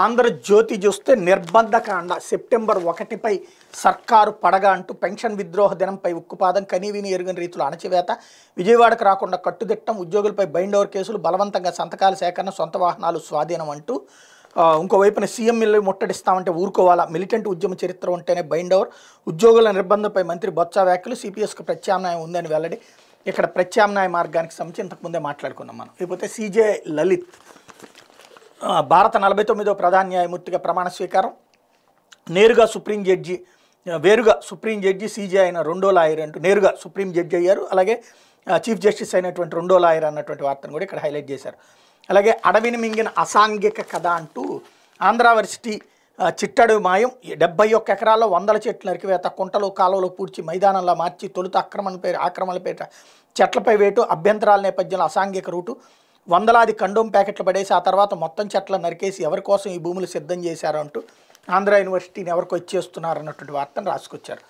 ఆంధ్రజ్యోతి చూస్తే నిర్బంధకాండ సెప్టెంబర్ ఒకటిపై సర్కారు పడగా అంటూ పెన్షన్ విద్రోహ దినంపై ఉక్కుపాదం కనీవిని ఎరుగని రీతిలో అణచివేత విజయవాడకు రాకుండా కట్టుదిట్టం ఉద్యోగులపై బైండ్ ఓవర్ కేసులు బలవంతంగా సంతకాల సేకరణ సొంత వాహనాలు స్వాధీనం అంటూ ఇంకోవైపున సీఎంఎల్ఏ ముట్టడిస్తామంటే ఊరుకోవాలా మిలిటెంట్ ఉద్యమ చరిత్ర ఉంటేనే బైండ్ ఓవర్ ఉద్యోగుల నిర్బంధంపై మంత్రి బొత్స వ్యాఖ్యలు సిపిఎస్కు ప్రత్యామ్నాయం ఉందని వెల్లడి ఇక్కడ ప్రత్యామ్నాయ మార్గానికి సంబంధించి ఇంతకుముందే మాట్లాడుకున్నాం మనం లేకపోతే సిజే లలిత్ భారత నలభై తొమ్మిదో ప్రధాన న్యాయమూర్తిగా ప్రమాణ స్వీకారం నేరుగా సుప్రీం జడ్జి వేరుగా సుప్రీం జడ్జి సీజే అయిన రెండో లాయర్ అంటూ నేరుగా సుప్రీం జడ్జి అయ్యారు అలాగే చీఫ్ జస్టిస్ అయినటువంటి రెండో లాయర్ అన్నటువంటి వార్తను కూడా ఇక్కడ హైలైట్ చేశారు అలాగే అడవిని మింగిన అసాంఘిక కథ అంటూ ఆంధ్రావర్సిటీ చిట్టడు మాయం డెబ్బై ఒక్క ఎకరాల్లో వందల చెట్లు నరికివేత కుంటలు కాలువలు పూడ్చి మైదానంలో మార్చి తొలుత ఆక్రమణ పేరు ఆక్రమణ పేట చెట్లపై వేటు అభ్యంతరాల నేపథ్యంలో అసాంఘిక రూటు వందలాది కండోమ్ ప్యాకెట్లు పడేసి ఆ తర్వాత మొత్తం చెట్ల నరికేసి ఎవరి కోసం ఈ భూములు సిద్ధం చేశారు అంటూ ఆంధ్ర యూనివర్సిటీని ఎవరికి వచ్చేస్తున్నారు అన్నటువంటి వార్తను రాసుకొచ్చారు